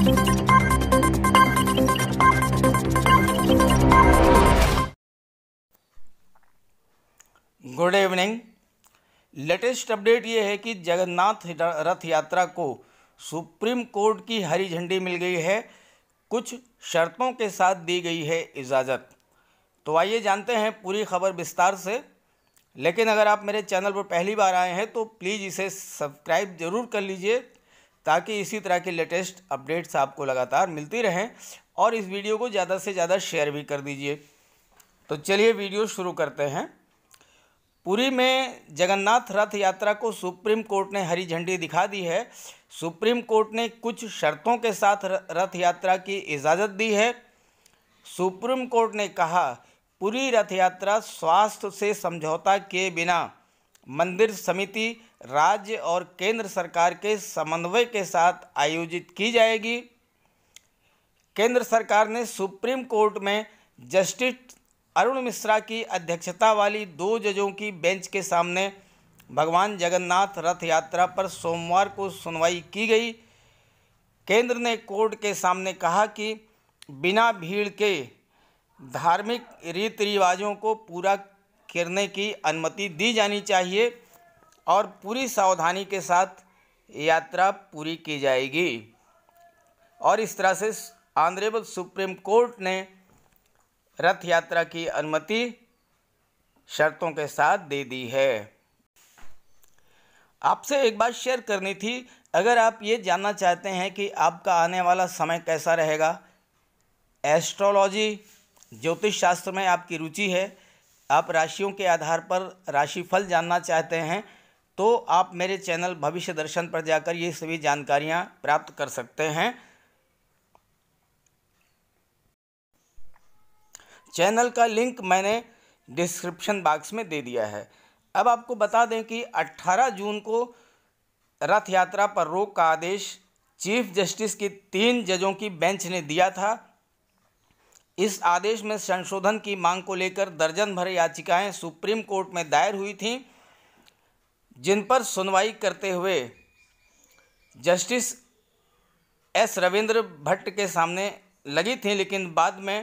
good evening latest update ये है कि जगन्नाथ रथ यात्रा को सुप्रीम कोर्ट की हरी झंडी मिल गई है कुछ शर्तों के साथ दी गई है इजाज़त तो आइए जानते हैं पूरी खबर विस्तार से लेकिन अगर आप मेरे चैनल पर पहली बार आए हैं तो प्लीज़ इसे सब्सक्राइब ज़रूर कर लीजिए ताकि इसी तरह के लेटेस्ट अपडेट्स आपको लगातार मिलती रहें और इस वीडियो को ज़्यादा से ज़्यादा शेयर भी कर दीजिए तो चलिए वीडियो शुरू करते हैं पुरी में जगन्नाथ रथ यात्रा को सुप्रीम कोर्ट ने हरी झंडी दिखा दी है सुप्रीम कोर्ट ने कुछ शर्तों के साथ रथ यात्रा की इजाज़त दी है सुप्रीम कोर्ट ने कहा पूरी रथ यात्रा स्वास्थ्य से समझौता के बिना मंदिर समिति राज्य और केंद्र सरकार के समन्वय के साथ आयोजित की जाएगी केंद्र सरकार ने सुप्रीम कोर्ट में जस्टिस अरुण मिश्रा की अध्यक्षता वाली दो जजों की बेंच के सामने भगवान जगन्नाथ रथ यात्रा पर सोमवार को सुनवाई की गई केंद्र ने कोर्ट के सामने कहा कि बिना भीड़ के धार्मिक रीति रिवाजों को पूरा करने की अनुमति दी जानी चाहिए और पूरी सावधानी के साथ यात्रा पूरी की जाएगी और इस तरह से ऑनरेबल सुप्रीम कोर्ट ने रथ यात्रा की अनुमति शर्तों के साथ दे दी है आपसे एक बात शेयर करनी थी अगर आप ये जानना चाहते हैं कि आपका आने वाला समय कैसा रहेगा एस्ट्रोलॉजी ज्योतिष शास्त्र में आपकी रुचि है आप राशियों के आधार पर राशिफल जानना चाहते हैं तो आप मेरे चैनल भविष्य दर्शन पर जाकर ये सभी जानकारियाँ प्राप्त कर सकते हैं चैनल का लिंक मैंने डिस्क्रिप्शन बॉक्स में दे दिया है अब आपको बता दें कि 18 जून को रथ यात्रा पर रोक का आदेश चीफ जस्टिस की तीन जजों की बेंच ने दिया था इस आदेश में संशोधन की मांग को लेकर दर्जन भर याचिकाएं सुप्रीम कोर्ट में दायर हुई थीं जिन पर सुनवाई करते हुए जस्टिस एस रविंद्र भट्ट के सामने लगी थी लेकिन बाद में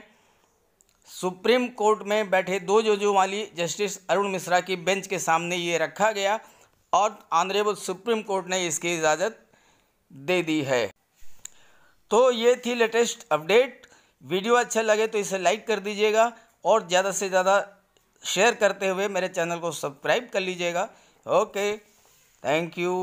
सुप्रीम कोर्ट में बैठे दो जजों वाली जस्टिस अरुण मिश्रा की बेंच के सामने ये रखा गया और ऑनरेबल सुप्रीम कोर्ट ने इसकी इजाज़त दे दी है तो ये थी लेटेस्ट अपडेट वीडियो अच्छा लगे तो इसे लाइक कर दीजिएगा और ज़्यादा से ज़्यादा शेयर करते हुए मेरे चैनल को सब्सक्राइब कर लीजिएगा ओके थैंक यू